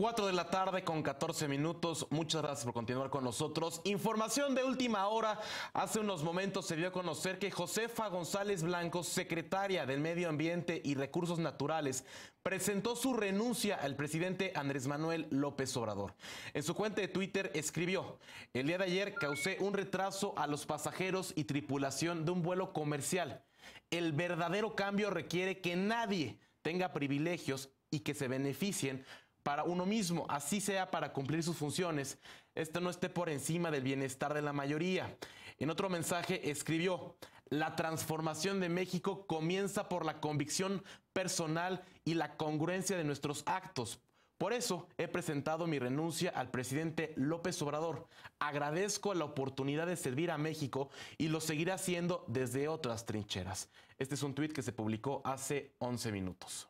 4 de la tarde con 14 minutos. Muchas gracias por continuar con nosotros. Información de última hora. Hace unos momentos se dio a conocer que Josefa González Blanco, secretaria del Medio Ambiente y Recursos Naturales, presentó su renuncia al presidente Andrés Manuel López Obrador. En su cuenta de Twitter escribió, el día de ayer causé un retraso a los pasajeros y tripulación de un vuelo comercial. El verdadero cambio requiere que nadie tenga privilegios y que se beneficien para uno mismo, así sea para cumplir sus funciones, esto no esté por encima del bienestar de la mayoría. En otro mensaje escribió, la transformación de México comienza por la convicción personal y la congruencia de nuestros actos. Por eso he presentado mi renuncia al presidente López Obrador. Agradezco la oportunidad de servir a México y lo seguiré haciendo desde otras trincheras. Este es un tuit que se publicó hace 11 minutos.